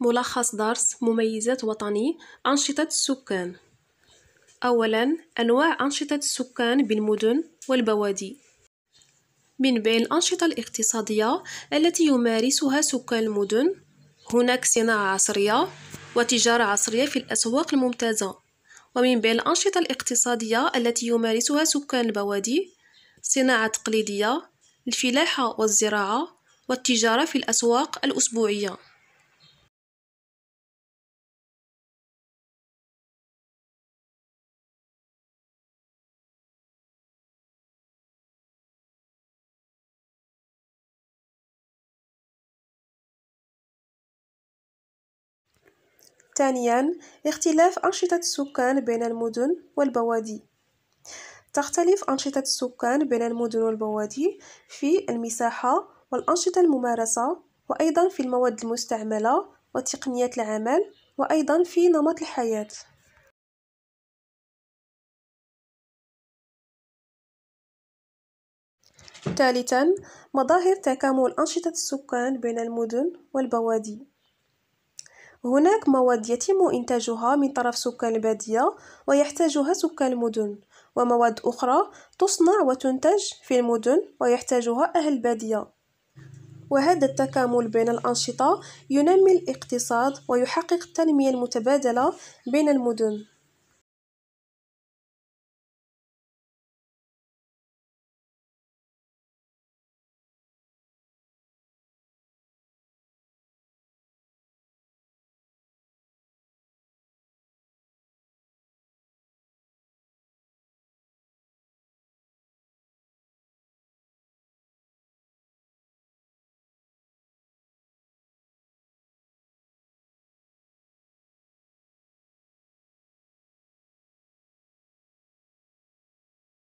ملخص درس مميزات وطني أنشطة السكان أولا أنواع أنشطة السكان بالمدن والبوادي من بين الأنشطة الاقتصادية التي يمارسها سكان المدن هناك صناعة عصرية وتجارة عصرية في الأسواق الممتازة ومن بين الأنشطة الاقتصادية التي يمارسها سكان البوادي صناعة تقليدية الفلاحة والزراعة والتجارة في الأسواق الأسبوعية ثانيا اختلاف أنشطة السكان بين المدن والبوادي تختلف أنشطة السكان بين المدن والبوادي في المساحة والأنشطة الممارسة وأيضا في المواد المستعملة وتقنيات العمل وأيضا في نمط الحياة ثالثا مظاهر تكامل أنشطة السكان بين المدن والبوادي هناك مواد يتم إنتاجها من طرف سكان البادية ويحتاجها سكان المدن ومواد أخرى تصنع وتنتج في المدن ويحتاجها أهل البادية وهذا التكامل بين الأنشطة ينمي الاقتصاد ويحقق التنمية المتبادلة بين المدن